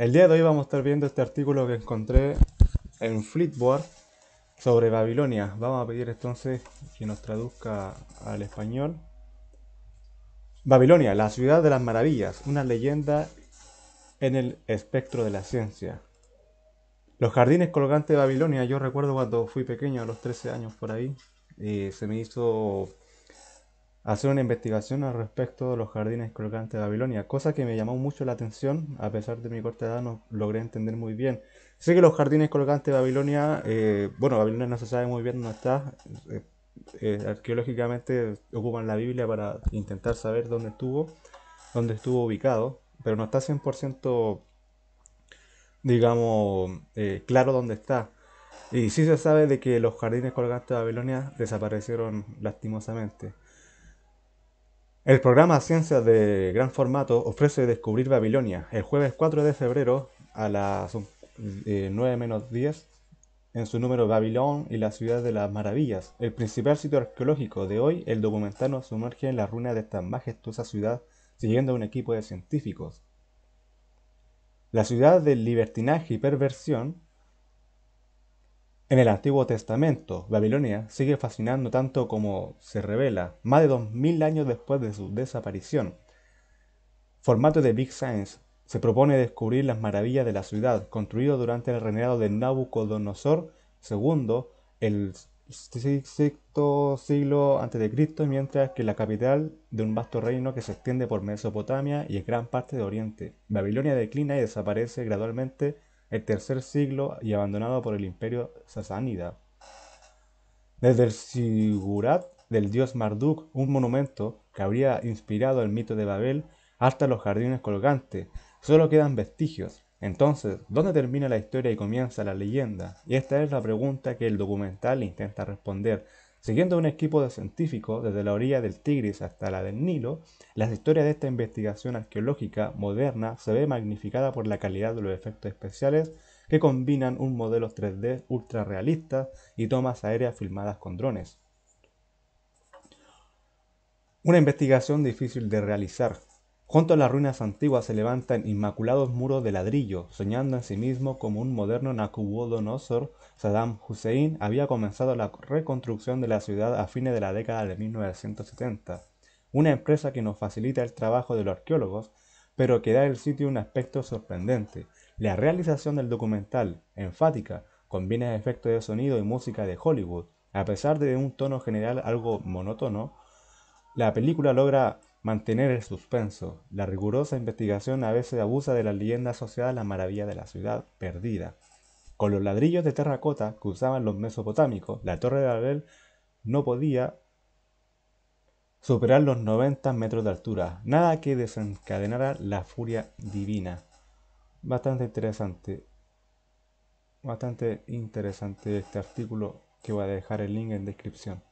El día de hoy vamos a estar viendo este artículo que encontré en Flipboard sobre Babilonia. Vamos a pedir entonces que nos traduzca al español. Babilonia, la ciudad de las maravillas, una leyenda en el espectro de la ciencia. Los jardines colgantes de Babilonia, yo recuerdo cuando fui pequeño, a los 13 años por ahí, y eh, se me hizo hacer una investigación al respecto de los jardines colgantes de Babilonia, cosa que me llamó mucho la atención, a pesar de mi corta edad no logré entender muy bien. Sé que los jardines colgantes de Babilonia, eh, bueno, Babilonia no se sabe muy bien dónde está, eh, eh, arqueológicamente ocupan la Biblia para intentar saber dónde estuvo, dónde estuvo ubicado, pero no está 100% digamos, claro dónde está. Y sí se sabe de que los jardines colgantes de Babilonia desaparecieron lastimosamente. El programa Ciencias de Gran Formato ofrece Descubrir Babilonia el jueves 4 de febrero a las 9 eh, menos 10 en su número Babilón y la ciudad de las maravillas. El principal sitio arqueológico de hoy, el documental nos sumerge en las ruinas de esta majestuosa ciudad siguiendo a un equipo de científicos. La ciudad del libertinaje y perversión en el Antiguo Testamento, Babilonia sigue fascinando tanto como se revela, más de 2000 años después de su desaparición. Formato de Big Science se propone descubrir las maravillas de la ciudad, construido durante el reinado de Nabucodonosor II, el sexto siglo Cristo, mientras que la capital de un vasto reino que se extiende por Mesopotamia y en gran parte de Oriente. Babilonia declina y desaparece gradualmente el tercer siglo y abandonado por el imperio sasánida. Desde el Sigurat del dios Marduk, un monumento que habría inspirado el mito de Babel, hasta los jardines colgantes, solo quedan vestigios. Entonces, ¿dónde termina la historia y comienza la leyenda? Y esta es la pregunta que el documental intenta responder Siguiendo un equipo de científicos desde la orilla del Tigris hasta la del Nilo, la historia de esta investigación arqueológica moderna se ve magnificada por la calidad de los efectos especiales que combinan un modelo 3D ultra realista y tomas aéreas filmadas con drones. Una investigación difícil de realizar, Junto a las ruinas antiguas se levantan inmaculados muros de ladrillo, soñando en sí mismo como un moderno Nakubodonosor. Saddam Hussein había comenzado la reconstrucción de la ciudad a fines de la década de 1970, una empresa que nos facilita el trabajo de los arqueólogos, pero que da al sitio un aspecto sorprendente. La realización del documental, enfática, combina efectos de sonido y música de Hollywood, a pesar de un tono general algo monótono, la película logra mantener el suspenso. La rigurosa investigación a veces abusa de la leyenda asociada a la maravilla de la ciudad perdida. Con los ladrillos de terracota que usaban los mesopotámicos, la Torre de Babel no podía superar los 90 metros de altura, nada que desencadenara la furia divina. Bastante interesante. Bastante interesante este artículo que voy a dejar el link en descripción.